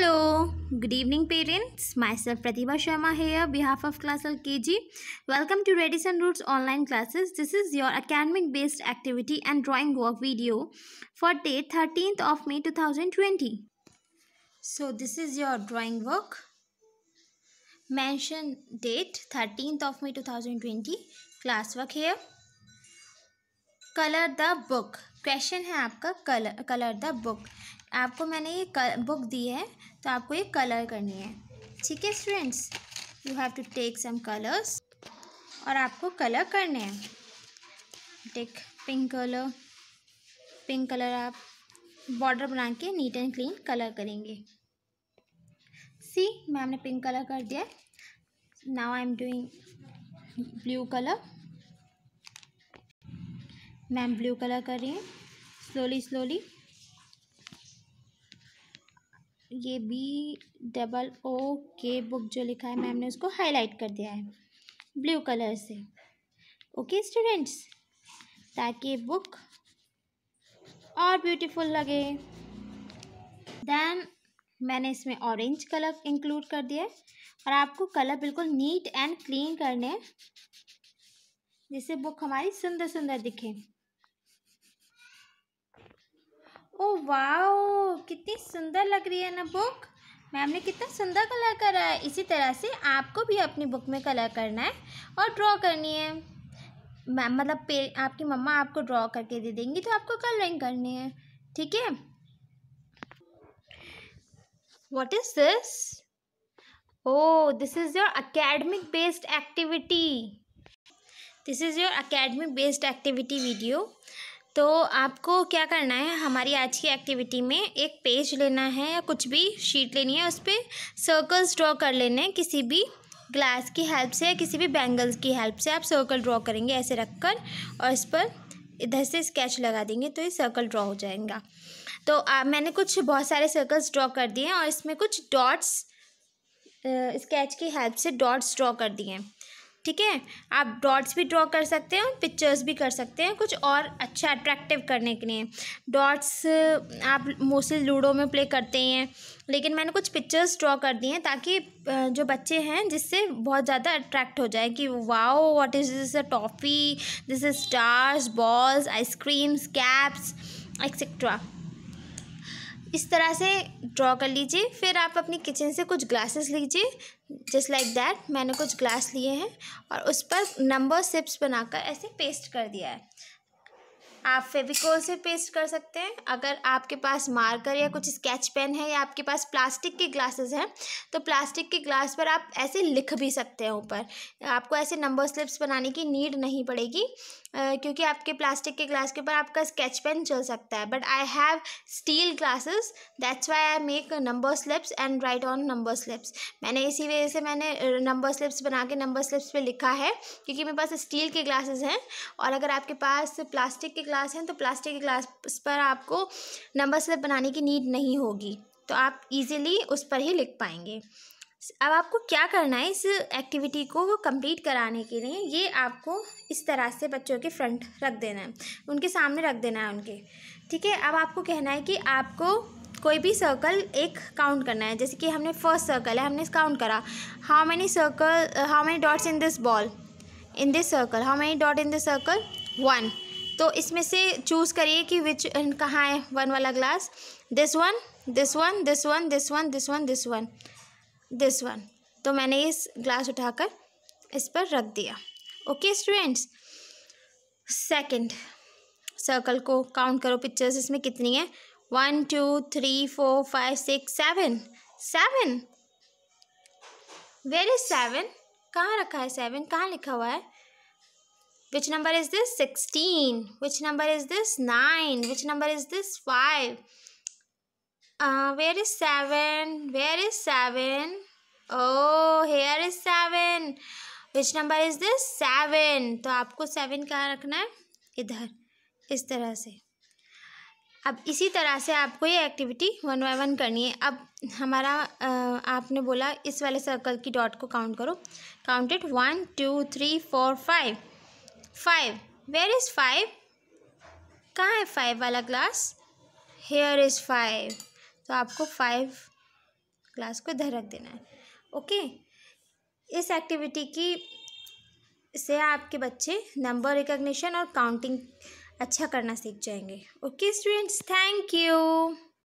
hello good evening parents myself Pratibha Sharma है behalf of class L K G welcome to radish and roots online classes this is your academic based activity and drawing work video for day thirteen of May two thousand twenty so this is your drawing work mention date thirteen of May two thousand twenty class work है colour the book question है आपका colour colour the book आपको मैंने ये book दी है तो आपको ये कलर करनी है ठीक है students you have to take some colours और आपको कलर करने हैं take pink colour pink colour आप बॉर्डर बना के नीट एंड क्लीन कलर करेंगे सी मैम ने पिंक कलर कर दिया now I am doing blue colour ma'am blue colour कर रही हैं स्लोली स्लोली ये B double O K book जो लिखा है मैम ने उसको हाईलाइट कर दिया है ब्लू कलर से ओके स्टूडेंट्स ताकि बुक और ब्यूटीफुल लगे देन मैंने इसमें ऑरेंज कलर इंक्लूड कर दिया है और आपको कलर बिल्कुल नीट एंड क्लीन करने जिससे बुक हमारी सुंदर सुंदर दिखे ओ वाओ कितनी सुंदर लग रही है ना बुक मैम ने कितना सुंदर कलर करा है इसी तरह से आपको भी अपनी बुक में कलर करना है और ड्रॉ करनी है मैम मतलब पे आपकी मम्मा आपको ड्रॉ करके दे देंगी तो आपको कलरिंग करनी है ठीक है what is this oh this is your academic based activity this is your academic based activity video तो आपको क्या करना है हमारी आज की एक्टिविटी में एक पेज लेना है या कुछ भी शीट लेनी है उस पर सर्कल्स ड्रॉ कर लेने हैं किसी भी ग्लास की हेल्प से या किसी भी बैंगल्स की हेल्प से आप सर्कल ड्रॉ करेंगे ऐसे रख कर और इस पर इधर से स्केच लगा देंगे तो ये सर्कल ड्रॉ हो जाएगा तो आ, मैंने कुछ बहुत सारे सर्कल्स ड्रॉ कर दिए हैं और इसमें कुछ डॉट्स स्केच की हेल्प से डॉट्स ड्रॉ कर दिए हैं ठीक है आप डॉट्स भी ड्रॉ कर सकते हैं पिक्चर्स भी कर सकते हैं कुछ और अच्छा अट्रैक्टिव करने के लिए डॉट्स आप मोस्टली लूडो में प्ले करते हैं लेकिन मैंने कुछ पिक्चर्स ड्रॉ कर दिए हैं ताकि जो बच्चे हैं जिससे बहुत ज़्यादा अट्रैक्ट हो जाए कि wow what is this a toffee this is stars balls ice creams caps etcetera इस तरह से ड्रॉ कर लीजिए फिर आप अपनी किचन से कुछ ग्लासेस लीजिए जस्ट लाइक दैट मैंने कुछ ग्लास लिए हैं और उस पर नंबर सिप्स बनाकर ऐसे पेस्ट कर दिया है आप फेविकोल से पेस्ट कर सकते हैं अगर आपके पास मार्कर या कुछ स्केच पेन है या आपके पास प्लास्टिक के ग्लासेस हैं तो प्लास्टिक के ग्लास पर आप ऐसे लिख भी सकते हैं ऊपर आपको ऐसे नंबर स्लिप्स बनाने की नीड नहीं पड़ेगी आ, क्योंकि आपके प्लास्टिक के ग्लास के ऊपर आपका स्केच पेन चल सकता है but I have steel glasses that's why I make number slips and write on number slips मैंने इसी वजह से मैंने नंबर स्लिप्स बना के नंबर स्लिप्स पर लिखा है क्योंकि मेरे पास स्टील के ग्लासेस हैं और अगर आपके पास प्लास्टिक के ग्लास हैं तो प्लास्टिक के ग्लास पर आपको नंबर स्लिप बनाने की नीड नहीं होगी तो आप इजीली उस पर ही लिख पाएंगे अब आपको क्या करना है इस एक्टिविटी को कंप्लीट कराने के लिए ये आपको इस तरह से बच्चों के फ्रंट रख देना है उनके सामने रख देना है उनके ठीक है अब आपको कहना है कि आपको कोई भी सर्कल एक काउंट करना है जैसे कि हमने फर्स्ट सर्कल है हमने काउंट करा how many circle how many dots in this ball in this circle how many dot in this circle one तो इसमें से चूज़ करिए कि विच कहाँ है वन वाला glass this one this one this one this one this one this one this one तो मैंने इस ग्लास उठाकर इस पर रख दिया ओके स्टूडेंट्स सेकंड सर्कल को काउंट करो पिक्चर्स इसमें कितनी है one two three four five six seven seven where is seven कहाँ रखा है सेवन कहाँ लिखा हुआ है which number is this 16 which number is this 9 which number is this 5 uh, where is 7 where is 7 oh here is 7 which number is this 7 तो आपको 7 कहाँ रखना है इधर इस तरह से अब इसी तरह से आपको ये एक्टिविटी वन बाय वन करनी है अब हमारा आ, आपने बोला इस वाले सर्कल की डॉट को काउंट करो counted one two three four five five where is five कहाँ है फाइव वाला ग्लास हेयर इज़ फाइव तो आपको फाइव ग्लास को रख देना है ओके इस एक्टिविटी की से आपके बच्चे नंबर रिकग्निशन और काउंटिंग अच्छा करना सीख जाएंगे ओके स्टूडेंट्स थैंक यू